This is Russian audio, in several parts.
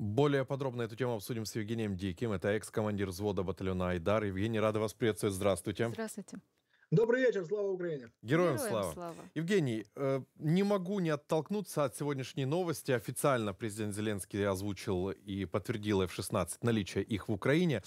Более подробно эту тему обсудим с Евгением Диким. Это экс-командир взвода батальона «Айдар». Евгений, рада вас приветствовать. Здравствуйте. Здравствуйте. Добрый вечер, слава Украине. Героям, Героям слава. слава. Евгений, э, не могу не оттолкнуться от сегодняшней новости. Официально президент Зеленский озвучил и подтвердил F-16 наличие их в Украине.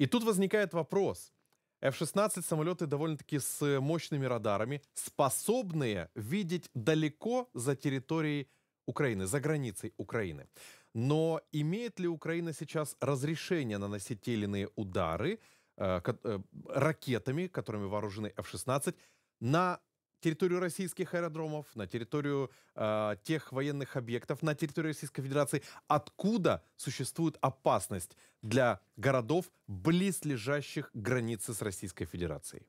И тут возникает вопрос. F-16 самолеты довольно-таки с мощными радарами, способные видеть далеко за территорией Украины, за границей Украины. Но имеет ли Украина сейчас разрешение наносить те или иные удары э, э, ракетами, которыми вооружены F-16, на территорию российских аэродромов, на территорию э, тех военных объектов, на территорию Российской Федерации, откуда существует опасность для городов, близлежащих границы с Российской Федерацией?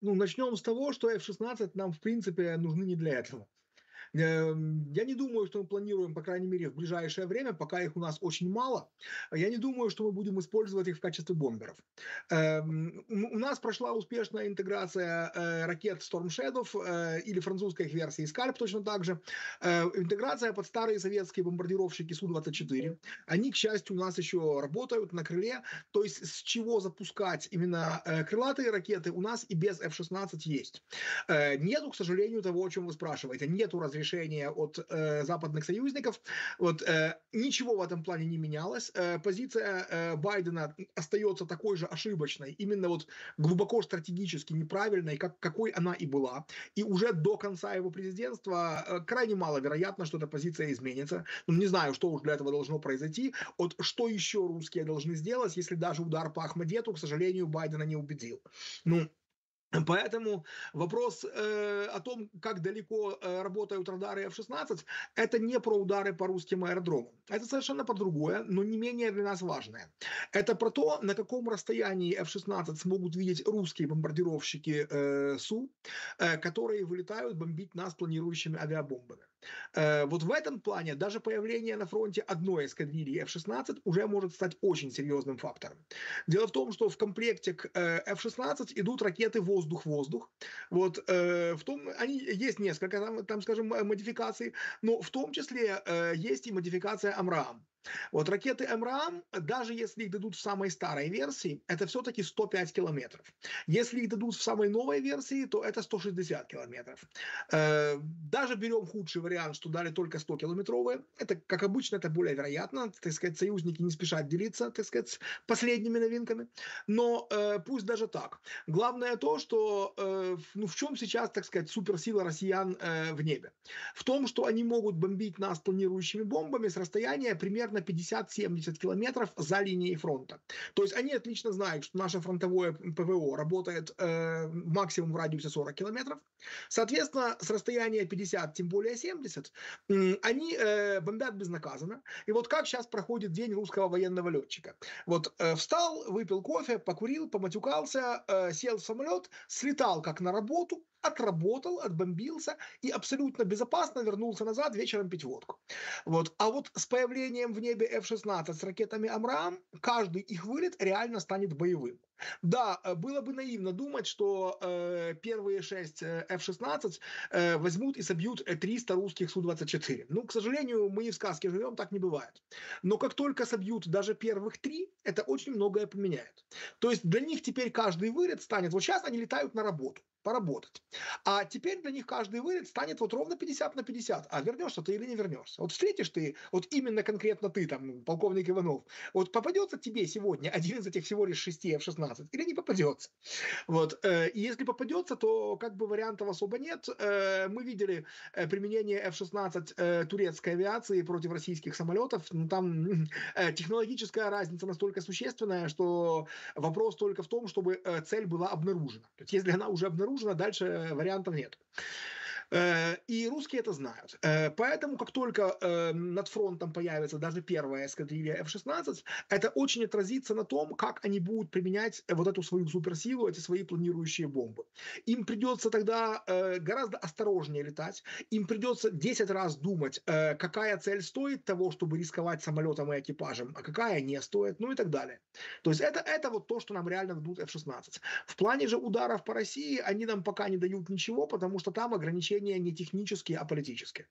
Ну, начнем с того, что F-16 нам, в принципе, нужны не для этого. Эм, я не думаю, что мы планируем, по крайней мере, в ближайшее время, пока их у нас очень мало, я не думаю, что мы будем использовать их в качестве бомберов. Эм, у нас прошла успешная интеграция э, ракет Storm Shadow э, или французской их версии Scalp точно так же. Э, интеграция под старые советские бомбардировщики Су-24. Они, к счастью, у нас еще работают на крыле. То есть с чего запускать именно крылатые ракеты у нас и без F-16 есть. Нету, к сожалению, того, о чем вы спрашиваете. Нету разве разрешения от э, западных союзников. Вот, э, ничего в этом плане не менялось. Э, позиция э, Байдена остается такой же ошибочной, именно вот глубоко стратегически неправильной, как, какой она и была. И уже до конца его президентства э, крайне маловероятно, что эта позиция изменится. Ну, не знаю, что уж для этого должно произойти. Вот что еще русские должны сделать, если даже удар по Ахмадету, к сожалению, Байдена не убедил. Ну, Поэтому вопрос э, о том, как далеко э, работают радары F-16, это не про удары по русским аэродромам. Это совершенно про другое, но не менее для нас важное. Это про то, на каком расстоянии F-16 смогут видеть русские бомбардировщики э, Су, э, которые вылетают бомбить нас планирующими авиабомбами. Э, вот в этом плане даже появление на фронте одной эскадрильи F-16 уже может стать очень серьезным фактором. Дело в том, что в комплекте к э, F-16 идут ракеты воздух-воздух. Вот э, в том, они есть несколько там, там, скажем, модификаций, но в том числе есть и модификация Амрам. Вот ракеты МРАМ, даже если их дадут в самой старой версии, это все-таки 105 километров. Если их дадут в самой новой версии, то это 160 километров. Э, даже берем худший вариант, что дали только 100-километровые. Это, как обычно, это более вероятно. Так сказать, союзники не спешат делиться, так сказать, последними новинками. Но э, пусть даже так. Главное то, что э, ну, в чем сейчас, так сказать, суперсила россиян в небе? В том, что они могут бомбить нас планирующими бомбами с расстояния примерно на 50-70 километров за линией фронта. То есть они отлично знают, что наше фронтовое ПВО работает э, максимум в радиусе 40 километров. Соответственно, с расстояния 50, тем более 70, э, они э, бомбят безнаказанно. И вот как сейчас проходит день русского военного летчика. Вот э, встал, выпил кофе, покурил, поматюкался, э, сел в самолет, слетал как на работу, отработал, отбомбился и абсолютно безопасно вернулся назад вечером пить водку. Вот. А вот с появлением в небе F-16 с ракетами «Амрам» каждый их вылет реально станет боевым. Да, э, было бы наивно думать, что э, первые шесть F-16 э, э, возьмут и собьют 300 э, русских Су-24. Ну, к сожалению, мы не в сказке живем, так не бывает. Но как только собьют даже первых три, это очень многое поменяет. То есть для них теперь каждый вылет станет... Вот сейчас они летают на работу поработать. А теперь для них каждый вылет станет вот ровно 50 на 50. А вернешься ты или не вернешься? Вот встретишь ты, вот именно конкретно ты, там, полковник Иванов, вот попадется тебе сегодня один из этих всего лишь шести F-16, 16 или не попадется. Вот. Э, и если попадется, то как бы вариантов особо нет. Э, мы видели э, применение F-16 турецкой авиации против российских самолетов. Ну, там технологическая разница настолько существенная, что вопрос только в том, чтобы цель была обнаружена. То есть если она уже обнаружена, дальше вариантов нет. Э, и русские это знают. Э, поэтому, как только э, над фронтом появится даже первая эскадрилья F-16, это очень отразится на том, как они будут применять вот эту свою суперсилу, эти свои планирующие бомбы. Им придется тогда гораздо осторожнее летать, им придется 10 раз думать, какая цель стоит того, чтобы рисковать самолетом и экипажем, а какая не стоит, ну и так далее. То есть это, это вот то, что нам реально дадут F-16. В плане же ударов по России они нам пока не дают ничего, потому что там ограничения решения не технические, а политические.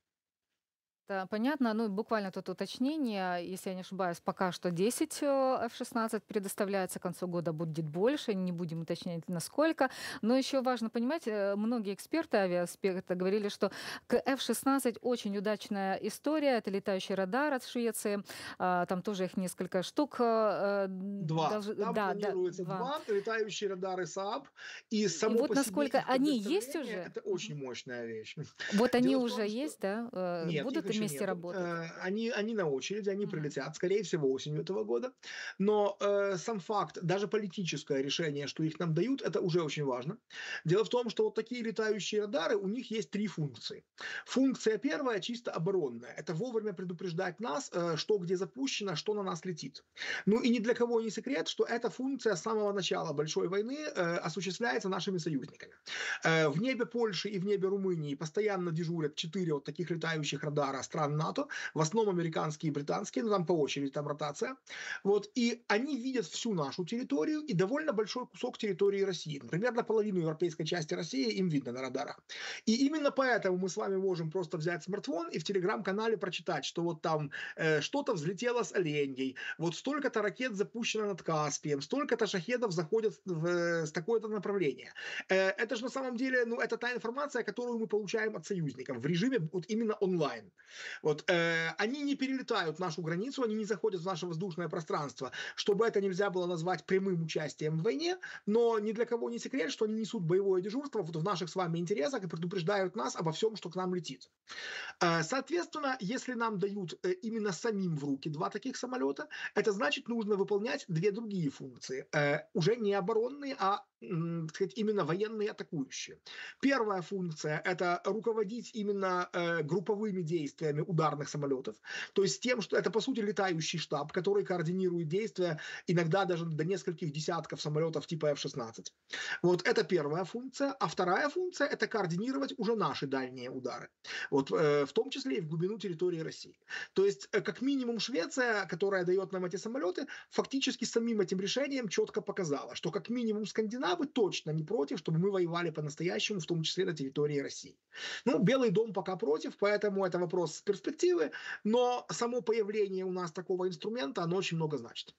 Да, э, понятно. Ну, буквально тут уточнение, если я не ошибаюсь, пока что 10 э, F-16 предоставляется, к концу года будет больше, не будем уточнять, насколько. Но еще важно понимать, э, многие эксперты, авиаэксперты говорили, что к F-16 очень удачная история. Это летающий радар от Швеции, а, там тоже их несколько штук. Два. Долж... Там да, планируется да, два. два летающие радары СААП. И, само и вот насколько они есть уже? Это очень мощная вещь. Вот Дело они том, уже что... есть, да? Нет, Будут месте нет. работают. Э, они, они на очереди, они mm-hmm. прилетят, скорее всего, осенью этого года. Но э, сам факт, даже политическое решение, что их нам дают, это уже очень важно. Дело в том, что вот такие летающие радары, у них есть три функции. Функция первая чисто оборонная. Это вовремя предупреждать нас, э, что где запущено, что на нас летит. Ну и ни для кого не секрет, что эта функция с самого начала большой войны э, осуществляется нашими союзниками. Э, в небе Польши и в небе Румынии постоянно дежурят четыре вот таких летающих радара стран НАТО, в основном американские и британские, но там по очереди там ротация. Вот, и они видят всю нашу территорию и довольно большой кусок территории России. Примерно половину европейской части России им видно на радарах. И именно поэтому мы с вами можем просто взять смартфон и в телеграм-канале прочитать, что вот там э, что-то взлетело с оленей, вот столько-то ракет запущено над Каспием, столько-то шахедов заходят в, э, с такое-то направление. Э, это же на самом деле, ну, это та информация, которую мы получаем от союзников в режиме вот именно онлайн. Вот, э, они не перелетают нашу границу, они не заходят в наше воздушное пространство. Чтобы это нельзя было назвать прямым участием в войне, но ни для кого не секрет, что они несут боевое дежурство вот в наших с вами интересах и предупреждают нас обо всем, что к нам летит. Э, соответственно, если нам дают э, именно самим в руки два таких самолета, это значит, нужно выполнять две другие функции. Э, уже не оборонные, а сказать, именно военные атакующие. Первая функция – это руководить именно э, групповыми действиями ударных самолетов, то есть тем, что это, по сути, летающий штаб, который координирует действия иногда даже до нескольких десятков самолетов типа F-16. Вот это первая функция. А вторая функция – это координировать уже наши дальние удары, вот, э, в том числе и в глубину территории России. То есть, э, как минимум, Швеция, которая дает нам эти самолеты, фактически самим этим решением четко показала, что как минимум Скандинавия она бы точно не против, чтобы мы воевали по-настоящему, в том числе на территории России. Ну, Белый дом пока против, поэтому это вопрос перспективы, но само появление у нас такого инструмента, оно очень много значит.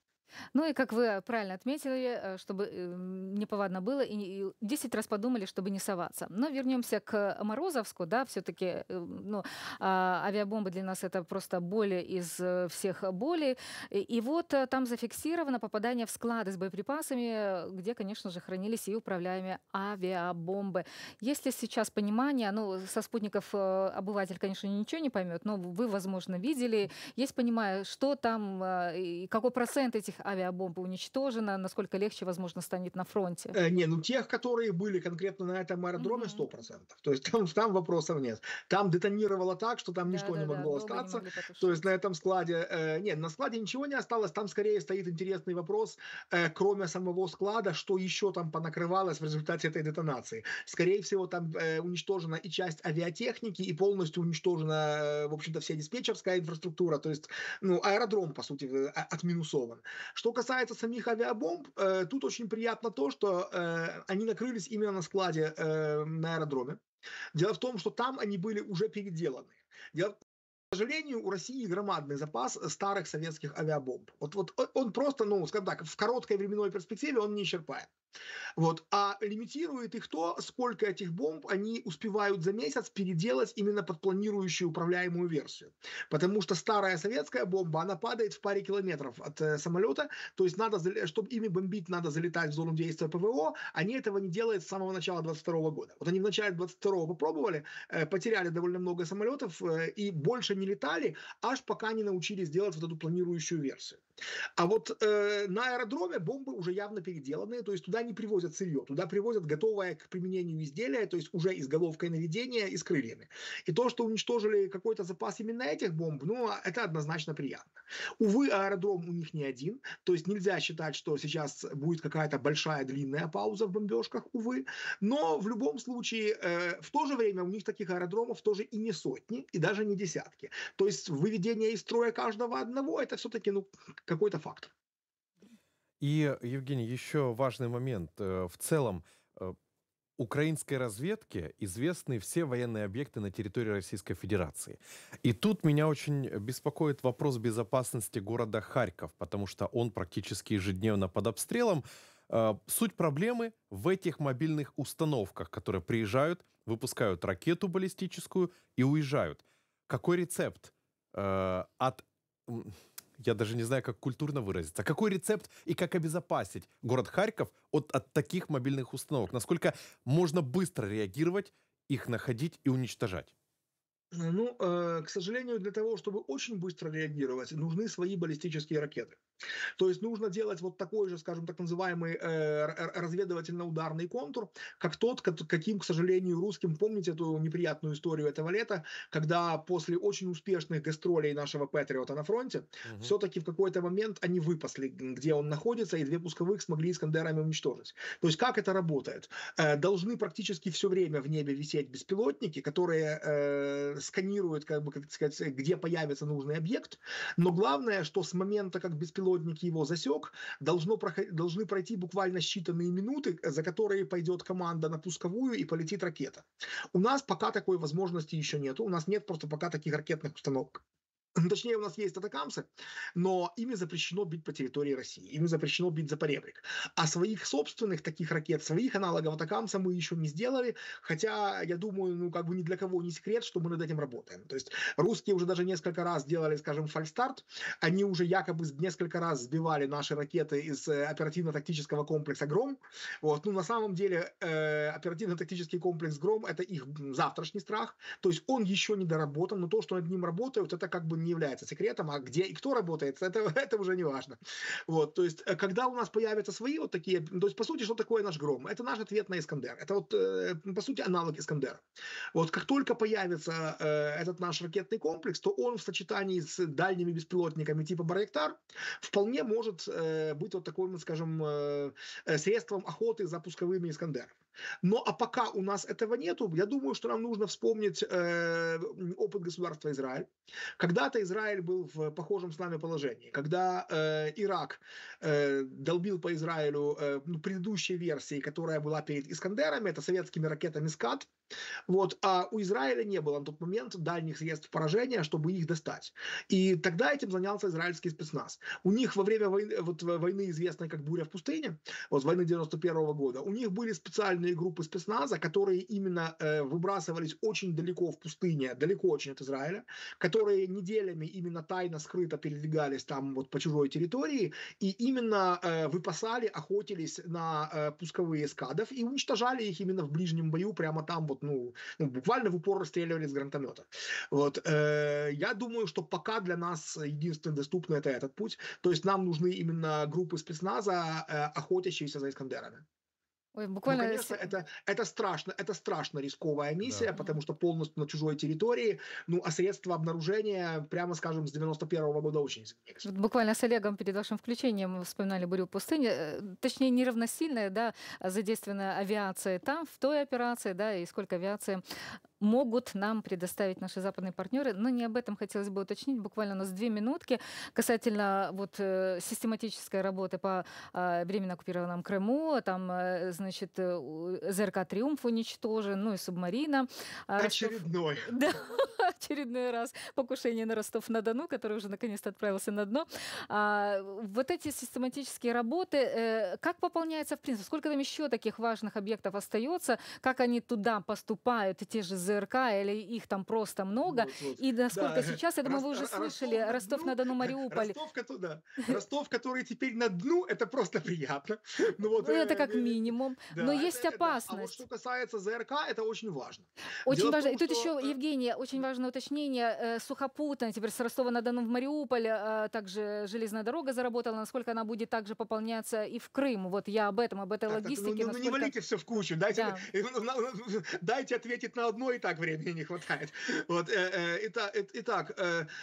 Ну и, как вы правильно отметили, э, чтобы э, неповадно было, и 10 раз подумали, чтобы не соваться. Но вернемся к Морозовску, да, все-таки э, ну, а, авиабомба для нас это просто боли из всех болей. И вот там зафиксировано попадание в склады с боеприпасами, где, конечно же, хранились и управляемые авиабомбы. Если сейчас понимание, ну, со спутников обыватель, конечно, ничего не поймет, но вы, возможно, видели, есть понимание, что там, и какой процент этих авиабомба уничтожена, насколько легче, возможно, станет на фронте? Э, не, ну тех, которые были конкретно на этом аэродроме, mm-hmm. То есть там, там вопросов нет. Там детонировало так, что там да, ничто да, не могло да, остаться. Не То есть на этом складе... Э, нет, на складе ничего не осталось. Там скорее стоит интересный вопрос, э, кроме самого склада, что еще там понакрывалось в результате этой детонации. Скорее всего, там э, уничтожена и часть авиатехники, и полностью уничтожена, э, в общем-то, вся диспетчерская инфраструктура. То есть, ну, аэродром, по сути, э, отминусован. Что касается самих авиабомб, э, тут очень приятно то, что э, они накрылись именно на складе э, на аэродроме. Дело в том, что там они были уже переделаны. Дело, к сожалению, у России громадный запас э, старых советских авиабомб. Вот, вот э, он просто, ну, скажем так, в короткой временной перспективе он не исчерпаем. Вот. А лимитирует их то, сколько этих бомб они успевают за месяц переделать именно под планирующую управляемую версию. Потому что старая советская бомба, она падает в паре километров от э, самолета, то есть надо, чтобы ими бомбить, надо залетать в зону действия ПВО, они этого не делают с самого начала 22 года. Вот они в начале 22 попробовали, э, потеряли довольно много самолетов э, и больше не летали, аж пока не научились делать вот эту планирующую версию. А вот э, на аэродроме бомбы уже явно переделанные, то есть туда не привозят сырье, туда привозят готовое к применению изделие, то есть уже из с головкой наведения, и с крыльями. И то, что уничтожили какой-то запас именно этих бомб, ну, это однозначно приятно. Увы, аэродром у них не один, то есть нельзя считать, что сейчас будет какая-то большая длинная пауза в бомбежках, увы, но в любом случае э, в то же время у них таких аэродромов тоже и не сотни, и даже не десятки. То есть выведение из строя каждого одного – это все-таки ну, какой-то фактор. И, Евгений, еще важный момент. Э, в целом, э, украинской разведке известны все военные объекты на территории Российской Федерации. И тут меня очень беспокоит вопрос безопасности города Харьков, потому что он практически ежедневно под обстрелом. Э, суть проблемы в этих мобильных установках, которые приезжают, выпускают ракету баллистическую и уезжают. Какой рецепт от я даже не знаю, как культурно выразиться. А какой рецепт и как обезопасить город Харьков от, от таких мобильных установок? Насколько можно быстро реагировать, их находить и уничтожать? Ну, э, к сожалению, для того, чтобы очень быстро реагировать, нужны свои баллистические ракеты. То есть нужно делать вот такой же, скажем, так называемый э, разведывательно-ударный контур, как тот, каким, к сожалению, русским, помните эту неприятную историю этого лета, когда после очень успешных гастролей нашего Патриота на фронте, угу. все-таки в какой-то момент они выпасли, где он находится, и две пусковых смогли Искандерами уничтожить. То есть как это работает? Э, должны практически все время в небе висеть беспилотники, которые э, сканируют, как бы, как сказать, где появится нужный объект, но главное, что с момента, как беспилотники беспилотник его засек, должно должны пройти буквально считанные минуты, за которые пойдет команда на пусковую и полетит ракета. У нас пока такой возможности еще нет. У нас нет просто пока таких ракетных установок. Точнее, у нас есть атакамсы, но ими запрещено бить по территории России, ими запрещено бить за поребрик. А своих собственных таких ракет, своих аналогов атакамса мы еще не сделали, хотя, я думаю, ну, как бы ни для кого не секрет, что мы над этим работаем. То есть русские уже даже несколько раз делали, скажем, фальстарт, они уже якобы несколько раз сбивали наши ракеты из э, оперативно-тактического комплекса «Гром». Вот. Ну, на самом деле, э, оперативно-тактический комплекс «Гром» — это их завтрашний страх, то есть он еще не доработан, но то, что над ним работают, это как бы не не является секретом, а где и кто работает, это, это уже не важно. Вот, то есть, э, когда у нас появятся свои вот такие, то есть, по сути, что такое наш гром? Это наш ответ на Искандер. Это вот, э, по сути, аналог Искандера. Вот как только появится э, этот наш ракетный комплекс, то он в сочетании с дальними беспилотниками типа Баректар вполне может э, быть вот таким, скажем, э, э средством охоты за пусковыми Искандерами. Но а пока у нас этого нету, я думаю, что нам нужно вспомнить э, опыт государства Израиль. Когда-то Израиль был в похожем с нами положении, когда э, Ирак э, долбил по Израилю э, ну, предыдущей версии, которая была перед Искандерами, это советскими ракетами «Скат», вот, а у Израиля не было на тот момент дальних средств поражения, чтобы их достать. И тогда этим занялся израильский спецназ. У них во время войны, вот, войны известной как «Буря в пустыне», вот, войны 91 года, у них были специальные отдельные группы спецназа, которые именно э, выбрасывались очень далеко в пустыне, далеко очень от Израиля, которые неделями именно тайно, скрыто передвигались там вот по чужой территории и именно э, выпасали, охотились на э, пусковые эскадов и уничтожали их именно в ближнем бою, прямо там вот, ну, ну буквально в упор расстреливали с гранатомета. Вот. Э, я думаю, что пока для нас единственное доступное это этот путь. То есть нам нужны именно группы спецназа, э, охотящиеся за Искандерами. Ой, ну, буквально... Ну, конечно, это, это страшно, это страшно рисковая миссия, да. потому что полностью на чужой территории, ну, а средства обнаружения, прямо скажем, с 91 -го года очень вот Буквально с Олегом перед вашим включением вспоминали «Бурю пустыни», э, точнее, неравносильная, да, задействована авиация там, в той операции, да, и сколько авиации могут нам предоставить наши западные партнеры. Но не об этом хотелось бы уточнить. Буквально у нас две минутки касательно вот э, систематической работы по а, временно оккупированному Крыму. Там, э, значит, э, ЗРК «Триумф» уничтожен, ну и субмарина. А, очередной. Ростов... Да, очередной раз покушение на Ростов-на-Дону, который уже наконец-то отправился на дно. А, вот эти систематические работы, как пополняется в принципе? Сколько там еще таких важных объектов остается? Как они туда поступают? Те же ЗРК, или их там просто много. Вот, ну, вот. И насколько да. сейчас, я думаю, вы уже слышали, Ростов-на-Дону, Мариуполь. Ростов, да. Ростов, который теперь на дну, это просто приятно. Ну, вот, ну это э, как э, минимум. Да, Но есть опасность. Это, а вот что касается ЗРК, это очень важно. Очень Дело важно. Том, и тут что... еще, э, Евгения, очень важное уточнение. Сухопутно теперь с Ростова-на-Дону в Мариуполь, также железная дорога заработала. Насколько она будет также пополняться и в Крым? Вот я об этом, об этой так, ну, логистике. Так, ну, ну, не валите все в кучу. Дайте, да. дайте ответить на одно и так времени не хватает. Вот, э, э, э, итак,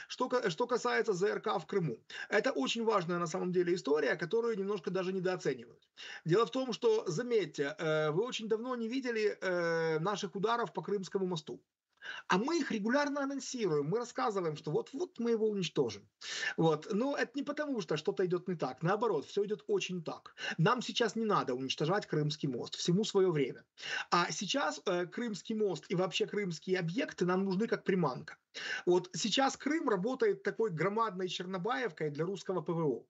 что, что касается ЗРК в Крыму. Это очень важная на самом деле история, которую немножко даже недооценивают. Дело в том, что, заметьте, вы очень давно не видели наших ударов по Крымскому мосту. А мы их регулярно анонсируем, мы рассказываем, что вот-вот мы его уничтожим. Вот. Но это не потому, что что-то идет не так. Наоборот, все идет очень так. Нам сейчас не надо уничтожать Крымский мост. Всему свое время. А сейчас э, Крымский мост и вообще крымские объекты нам нужны как приманка. Вот сейчас Крым работает такой громадной чернобаевкой для русского ПВО.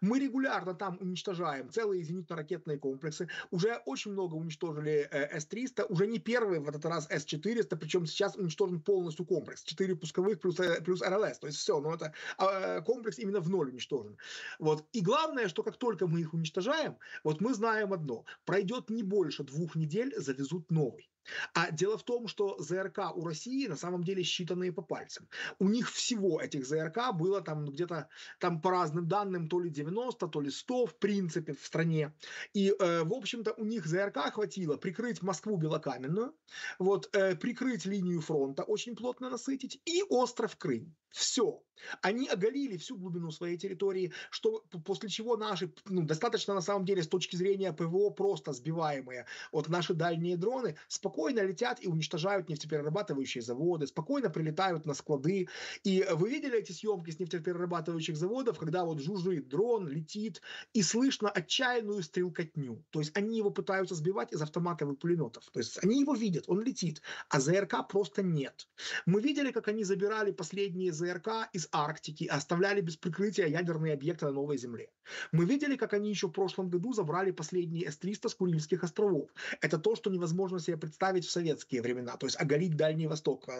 Мы регулярно там уничтожаем целые зенитно-ракетные комплексы. Уже очень много уничтожили э, С-300, уже не первый в этот раз С-400, причем сейчас уничтожен полностью комплекс. Четыре пусковых плюс, э, плюс РЛС. То есть все, но ну, это а, э, комплекс именно в ноль уничтожен. Вот. И главное, что как только мы их уничтожаем, вот мы знаем одно. Пройдет не больше двух недель, завезут новый. А дело в том, что ЗРК у России на самом деле считанные по пальцам. У них всего этих ЗРК было там где-то, там по разным данным, то ли 90, то ли 100 в принципе в стране. И, э, в общем-то, у них ЗРК хватило прикрыть Москву Белокаменную, вот, э, прикрыть линию фронта, очень плотно насытить, и остров Крым все. Они оголили всю глубину своей территории, что, после чего наши, ну, достаточно на самом деле с точки зрения ПВО просто сбиваемые, вот наши дальние дроны спокойно летят и уничтожают нефтеперерабатывающие заводы, спокойно прилетают на склады. И вы видели эти съемки с нефтеперерабатывающих заводов, когда вот жужжит дрон, летит, и слышно отчаянную стрелкотню. То есть они его пытаются сбивать из автоматов и пулеметов. То есть они его видят, он летит, а ЗРК просто нет. Мы видели, как они забирали последние ЗРК из Арктики оставляли без прикрытия ядерные объекты на Новой Земле. Мы видели, как они еще в прошлом году забрали последние С-300 с Курильских островов. Это то, что невозможно себе представить в советские времена, то есть оголить Дальний Восток, э,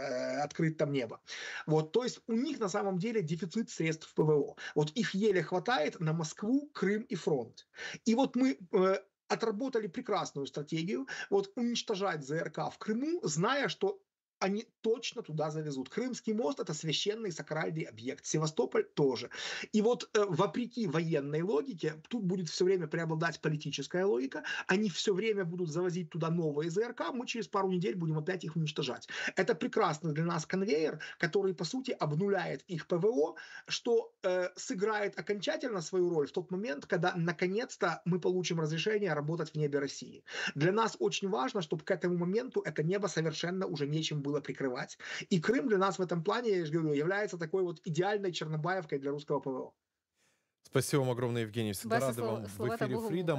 открыть там небо. Вот, то есть у них на самом деле дефицит средств ПВО. Вот их еле хватает на Москву, Крым и фронт. И вот мы э, отработали прекрасную стратегию вот уничтожать ЗРК в Крыму, зная, что они точно туда завезут. Крымский мост — это священный сакральный объект. Севастополь тоже. И вот э, вопреки военной логике, тут будет все время преобладать политическая логика, они все время будут завозить туда новые ЗРК, мы через пару недель будем опять их уничтожать. Это прекрасный для нас конвейер, который, по сути, обнуляет их ПВО, что э, сыграет окончательно свою роль в тот момент, когда, наконец-то, мы получим разрешение работать в небе России. Для нас очень важно, чтобы к этому моменту это небо совершенно уже нечем было было прикрывать. И Крым для нас в этом плане, я же говорю, является такой вот идеальной чернобаевкой для русского ПВО. Спасибо вам огромное, Евгений. Всегда Баси рады слова, вам в эфире Freedom.